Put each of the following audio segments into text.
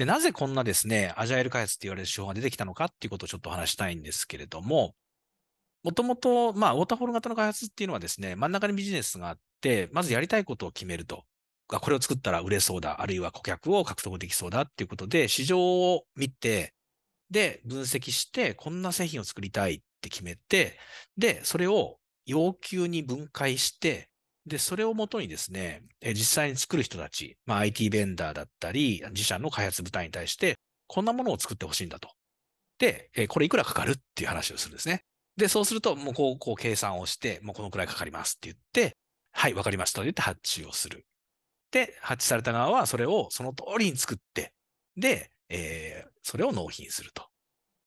で、なぜこんなですね、アジャイル開発って言われる手法が出てきたのかっていうことをちょっと話したいんですけれども、もともと、まあ、ウォーターフォール型の開発っていうのはですね、真ん中にビジネスがあって、まずやりたいことを決めると。これを作ったら売れそうだ、あるいは顧客を獲得できそうだっていうことで、市場を見て、で、分析して、こんな製品を作りたいって決めて、で、それを要求に分解して、で、それをもとにですね、実際に作る人たち、まあ、IT ベンダーだったり、自社の開発部隊に対して、こんなものを作ってほしいんだと。で、これいくらかかるっていう話をするんですね。で、そうすると、もうこう、こう計算をして、もうこのくらいかかりますって言って、はい、わかりましたと言って発注をする。で、発注された側はそれをその通りに作って、で、えー、それを納品すると。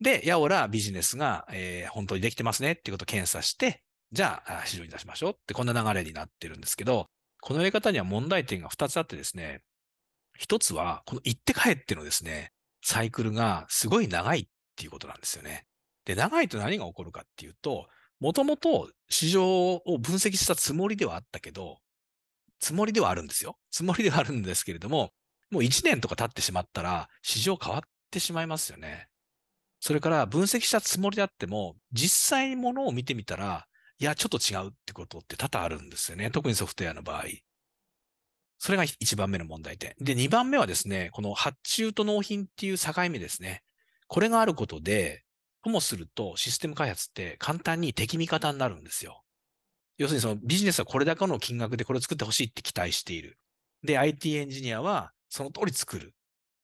で、やおらビジネスが、えー、本当にできてますねっていうことを検査して、じゃあ、市場に出しましょうって、こんな流れになってるんですけど、このやり方には問題点が2つあってですね、1つは、この行って帰ってのですね、サイクルがすごい長いっていうことなんですよね。で、長いと何が起こるかっていうと、もともと市場を分析したつもりではあったけど、つもりではあるんですよ。つもりではあるんですけれども、もう1年とか経ってしまったら、市場変わってしまいますよね。それから分析したつもりであっても、実際にものを見てみたら、いや、ちょっと違うってことって多々あるんですよね。特にソフトウェアの場合。それが1番目の問題点。で、2番目はですね、この発注と納品っていう境目ですね。これがあることで、ともするとシステム開発って簡単に敵味方になるんですよ。要するにそのビジネスはこれだけの金額でこれを作ってほしいって期待している。で、IT エンジニアはその通り作る。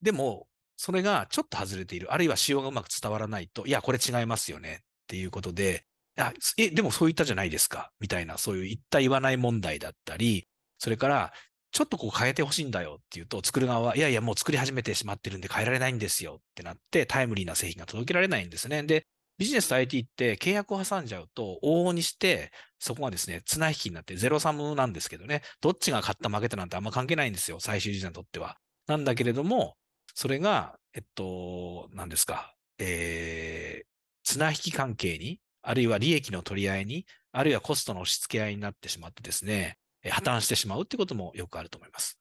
でも、それがちょっと外れている。あるいは仕様がうまく伝わらないと、いや、これ違いますよねっていうことで、あ、え、でもそう言ったじゃないですか、みたいな、そういう言った言わない問題だったり、それから、ちょっとこう変えてほしいんだよっていうと、作る側は、いやいや、もう作り始めてしまってるんで変えられないんですよってなって、タイムリーな製品が届けられないんですね。で、ビジネスと IT って契約を挟んじゃうと、往々にして、そこがですね、綱引きになってゼロサムなんですけどね、どっちが勝った負けたなんてあんま関係ないんですよ、最終時点にとっては。なんだけれども、それが、えっと、何ですか、えー、綱引き関係にあるいは利益の取り合いに、あるいはコストの押し付け合いになってしまってですね、破綻してしまうってこともよくあると思います。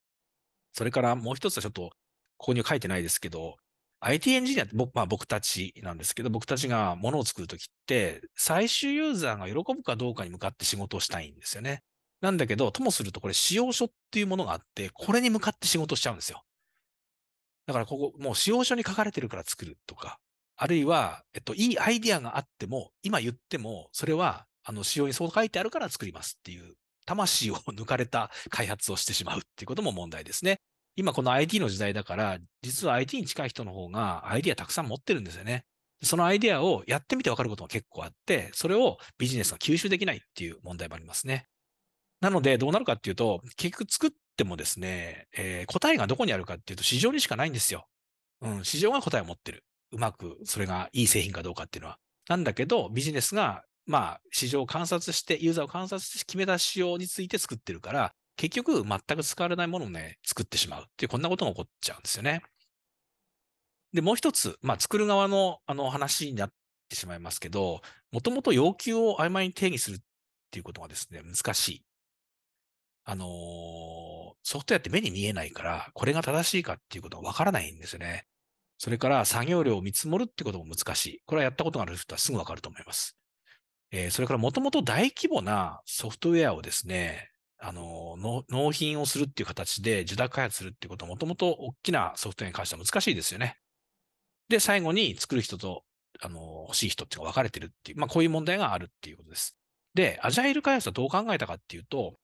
それからもう一つはちょっと、ここに書いてないですけど、IT エンジニアって僕,、まあ、僕たちなんですけど、僕たちがものを作るときって、最終ユーザーが喜ぶかどうかに向かって仕事をしたいんですよね。なんだけど、ともするとこれ、使用書っていうものがあって、これに向かって仕事しちゃうんですよ。だからここ、もう使用書に書かれてるから作るとか、あるいは、えっと、いいアイディアがあっても、今言っても、それは、あの、仕様にそう書いてあるから作りますっていう、魂を 抜かれた開発をしてしまうっていうことも問題ですね。今この IT の時代だから、実は IT に近い人の方がアイディアたくさん持ってるんですよね。そのアイディアをやってみてわかることが結構あって、それをビジネスが吸収できないっていう問題もありますね。なので、どうなるかっていうと、結局作ってもですね、えー、答えがどこにあるかっていうと、市場にしかないんですよ。うん、市場が答えを持ってる。うまくそれがいい製品かどうかっていうのは。なんだけど、ビジネスが、まあ、市場を観察して、ユーザーを観察して決めた仕様について作ってるから、結局全く使われないものをね、作ってしまうっていう、こんなことが起こっちゃうんですよね。で、もう一つ、まあ、作る側のあの話になってしまいますけど、もともと要求を曖昧に定義するっていうことがですね、難しい。あのー、ソフトウェアって目に見えないから、これが正しいかっていうことがわからないんですよね。それから作業量を見積もるってことも難しい。これはやったことがある人はすぐわかると思います。えー、それからもともと大規模なソフトウェアをですね、あの、納品をするっていう形で受託開発するっていうことはもともと大きなソフトウェアに関しては難しいですよね。で、最後に作る人と、あの、欲しい人っていうのが分かれてるっていう、まあこういう問題があるっていうことです。で、アジャイル開発はどう考えたかっていうと、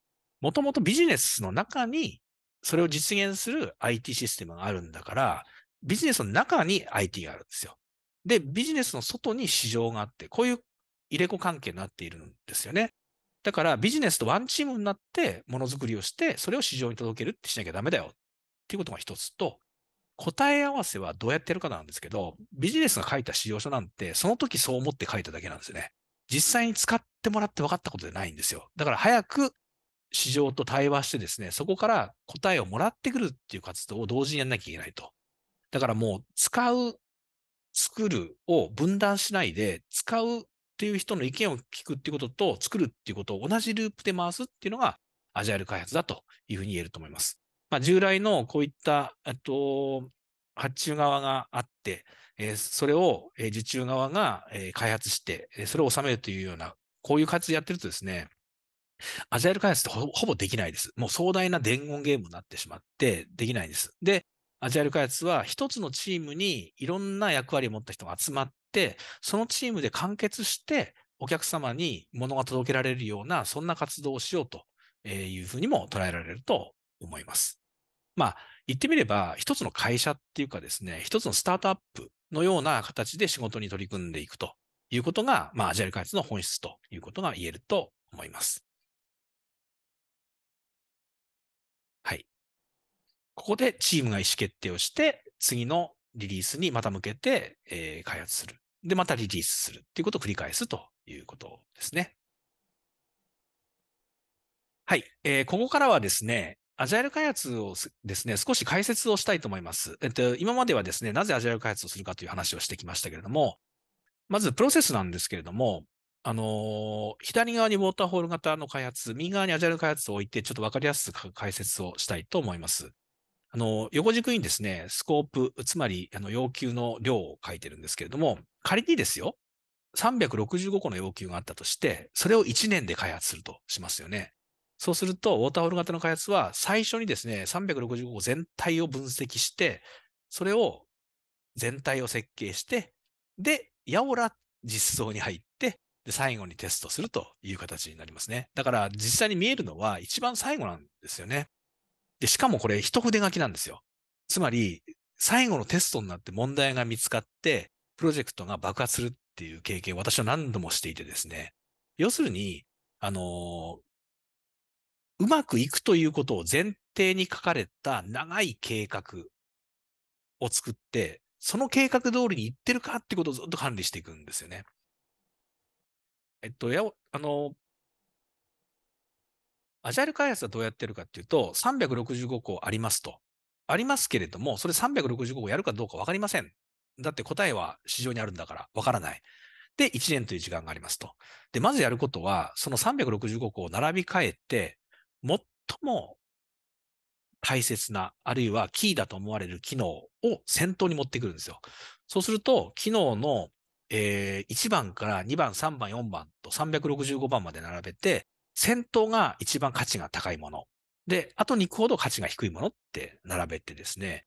もともとビジネスの中にそれを実現する IT システムがあるんだから、ビジネスの中に IT があるんですよ。で、ビジネスの外に市場があって、こういう入れ子関係になっているんですよね。だからビジネスとワンチームになってものづくりをして、それを市場に届けるってしなきゃダメだよっていうことが一つと、答え合わせはどうやってやるかなんですけど、ビジネスが書いた市場書なんて、その時そう思って書いただけなんですよね。実際に使ってもらって分かったことじゃないんですよ。だから早く市場と対話してですね、そこから答えをもらってくるっていう活動を同時にやんなきゃいけないと。だからもう使う、作るを分断しないで、使うっていう人の意見を聞くっていうことと、作るっていうことを同じループで回すっていうのが、アジャイル開発だというふうに言えると思います。まあ、従来のこういった、えっと、発注側があって、えー、それを受注側が開発して、それを収めるというような、こういう活動やってるとですね、アジャイル開発ってほぼできないです。もう壮大な伝言ゲームになってしまって、できないんです。で、アジャイル開発は一つのチームにいろんな役割を持った人が集まって、そのチームで完結して、お客様に物が届けられるような、そんな活動をしようというふうにも捉えられると思います。まあ、言ってみれば、一つの会社っていうかですね、一つのスタートアップのような形で仕事に取り組んでいくということが、まあ、アジャイル開発の本質ということが言えると思います。ここでチームが意思決定をして、次のリリースにまた向けて、えー、開発する。で、またリリースするっていうことを繰り返すということですね。はい。えー、ここからはですね、アジャイル開発をですね、少し解説をしたいと思います。えっと、今まではですね、なぜアジャイル開発をするかという話をしてきましたけれども、まずプロセスなんですけれども、あの左側にウォーターホール型の開発、右側にアジャイル開発を置いて、ちょっとわかりやすく解説をしたいと思います。あの、横軸にですね、スコープ、つまり、あの、要求の量を書いてるんですけれども、仮にですよ、365個の要求があったとして、それを1年で開発するとしますよね。そうすると、ウォーターホール型の開発は、最初にですね、365個全体を分析して、それを、全体を設計して、で、やおら実装に入って、で、最後にテストするという形になりますね。だから、実際に見えるのは一番最後なんですよね。で、しかもこれ一筆書きなんですよ。つまり、最後のテストになって問題が見つかって、プロジェクトが爆発するっていう経験を私は何度もしていてですね。要するに、あの、うまくいくということを前提に書かれた長い計画を作って、その計画通りにいってるかってことをずっと管理していくんですよね。えっと、や、あの、アジャイル開発はどうやってるかっていうと、365個ありますと。ありますけれども、それ365個やるかどうか分かりません。だって答えは市場にあるんだから分からない。で、1年という時間がありますと。で、まずやることは、その365個を並び替えて、最も大切な、あるいはキーだと思われる機能を先頭に持ってくるんですよ。そうすると、機能の、えー、1番から2番、3番、4番と365番まで並べて、先頭が一番価値が高いもの。で、あと2個ほど価値が低いものって並べてですね、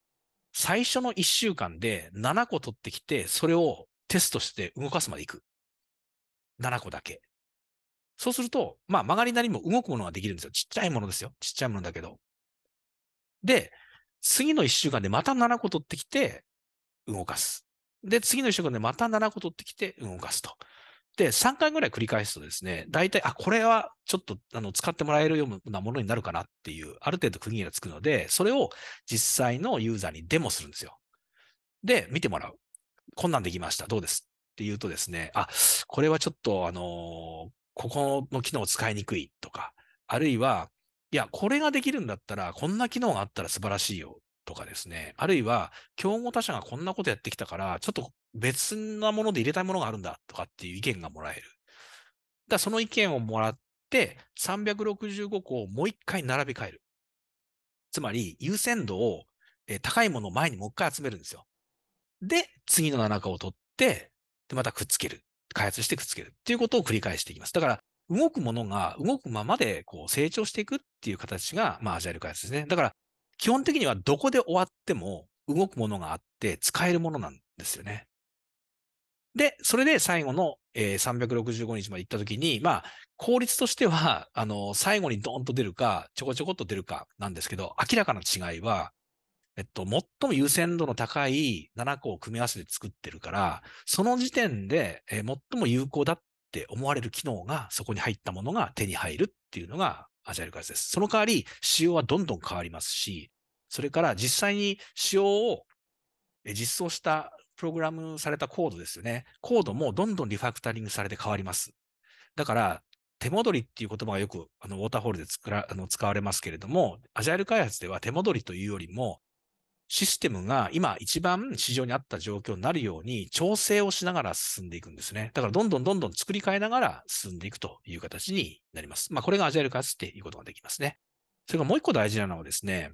最初の1週間で7個取ってきて、それをテストして動かすまでいく。7個だけ。そうすると、まあ曲がりなりにも動くものができるんですよ。ちっちゃいものですよ。ちっちゃいものだけど。で、次の1週間でまた7個取ってきて、動かす。で、次の1週間でまた7個取ってきて、動かすと。で、3回ぐらい繰り返すとですね、大体、あ、これはちょっとあの使ってもらえるようなものになるかなっていう、ある程度区切りがつくので、それを実際のユーザーにデモするんですよ。で、見てもらう。こんなんできました。どうですって言うとですね、あ、これはちょっと、あのー、ここの機能を使いにくいとか、あるいは、いや、これができるんだったら、こんな機能があったら素晴らしいよとかですね、あるいは競合他社がこんなことやってきたから、ちょっと別なもので入れたいものがあるんだとかっていう意見がもらえる。だその意見をもらって、365個をもう一回並び替える。つまり、優先度を、え高いものを前にもう一回集めるんですよ。で、次の7個を取って、で、またくっつける。開発してくっつけるっていうことを繰り返していきます。だから、動くものが動くままでこう成長していくっていう形が、まあ、アジャイル開発ですね。だから、基本的にはどこで終わっても動くものがあって使えるものなんですよね。で、それで最後の、えー、365日まで行った時に、まあ、効率としては、あの、最後にドーンと出るか、ちょこちょこっと出るかなんですけど、明らかな違いは、えっと、最も優先度の高い7個を組み合わせて作ってるから、その時点で、えー、最も有効だって思われる機能がそこに入ったものが手に入るっていうのがアジャイル開発です。その代わり、仕様はどんどん変わりますし、それから実際に仕様を実装したプログラムされたコードですよね。コードもどんどんリファクタリングされて変わります。だから、手戻りっていう言葉がよくあのウォーターホールで作らあの使われますけれども、アジャイル開発では手戻りというよりも、システムが今一番市場に合った状況になるように調整をしながら進んでいくんですね。だからどんどんどんどん作り変えながら進んでいくという形になります。まあこれがアジャイル開発っていうことができますね。それからもう一個大事なのはですね、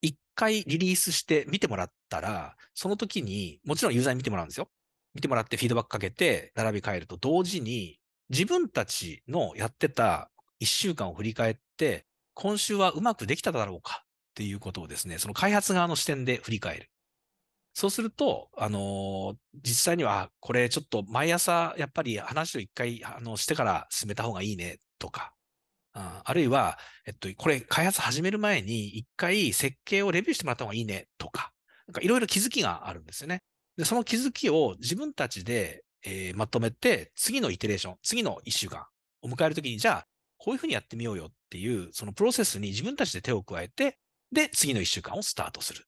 一回リリースして見てもらったら、その時にもちろんユーザーに見てもらうんですよ。見てもらってフィードバックかけて並び替えると同時に自分たちのやってた一週間を振り返って今週はうまくできただろうかっていうことをですね、その開発側の視点で振り返る。そうすると、あのー、実際には、これちょっと毎朝、やっぱり話を一回、あの、してから進めた方がいいね、とか、あるいは、えっと、これ開発始める前に一回設計をレビューしてもらった方がいいね、とか、なんかいろいろ気づきがあるんですよね。で、その気づきを自分たちで、えー、まとめて、次のイテレーション、次の一週間を迎えるときに、じゃあ、こういうふうにやってみようよっていう、そのプロセスに自分たちで手を加えて、で、次の1週間をスタートする。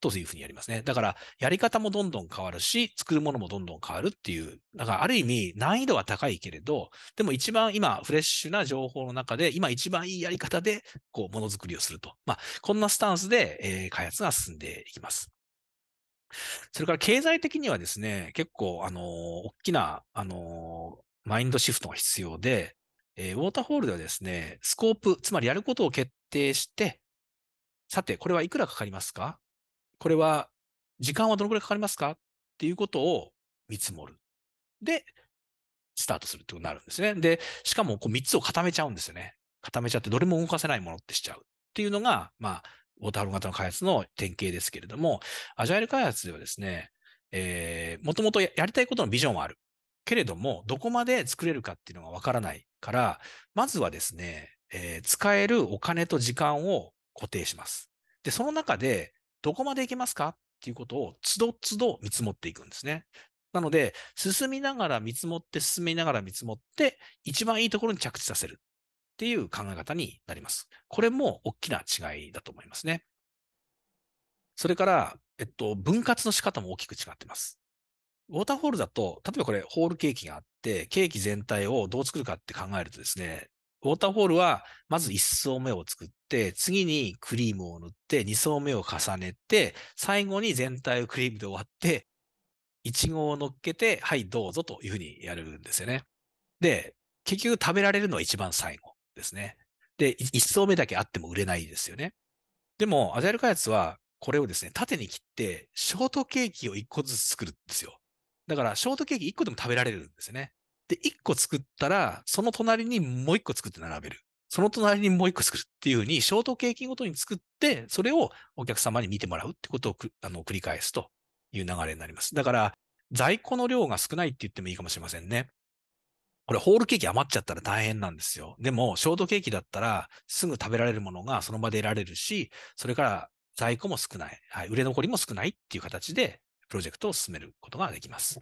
というふうにやりますね。だから、やり方もどんどん変わるし、作るものもどんどん変わるっていう、だからある意味難易度は高いけれど、でも一番今フレッシュな情報の中で、今一番いいやり方で、こう、ものづくりをすると。まあ、こんなスタンスで、えー、開発が進んでいきます。それから経済的にはですね、結構、あのー、大きな、あのー、マインドシフトが必要で、えー、ウォーターホールではですね、スコープ、つまりやることを決定して、さて、これはいくらかかりますかこれは、時間はどのくらいかかりますかっていうことを見積もる。で、スタートするってことになるんですね。で、しかもこう3つを固めちゃうんですよね。固めちゃってどれも動かせないものってしちゃうっていうのが、まあ、ウォーターフロー型の開発の典型ですけれども、アジャイル開発ではですね、えー、もともとやりたいことのビジョンはある。けれども、どこまで作れるかっていうのがわからないから、まずはですね、えー、使えるお金と時間を固定します。で、その中で、どこまでいけますかっていうことを、つどつど見積もっていくんですね。なので、進みながら見積もって、進みながら見積もって、一番いいところに着地させるっていう考え方になります。これも大きな違いだと思いますね。それから、えっと、分割の仕方も大きく違ってます。ウォーターホールだと、例えばこれ、ホールケーキがあって、ケーキ全体をどう作るかって考えるとですね、ウォーターフォールは、まず1層目を作って、次にクリームを塗って、2層目を重ねて、最後に全体をクリームで終わって、いちごを乗っけて、はい、どうぞというふうにやるんですよね。で、結局食べられるのは一番最後ですね。で、1層目だけあっても売れないですよね。でも、アジャイル開発は、これをですね、縦に切って、ショートケーキを1個ずつ作るんですよ。だから、ショートケーキ1個でも食べられるんですよね。で、1個作ったら、その隣にもう1個作って並べる。その隣にもう一個作るっていうふうに、ショートケーキごとに作って、それをお客様に見てもらうってことをあの繰り返すという流れになります。だから、在庫の量が少ないって言ってもいいかもしれませんね。これ、ホールケーキ余っちゃったら大変なんですよ。でも、ショートケーキだったら、すぐ食べられるものがその場で得られるし、それから在庫も少ない、はい、売れ残りも少ないっていう形で、プロジェクトを進めることができます。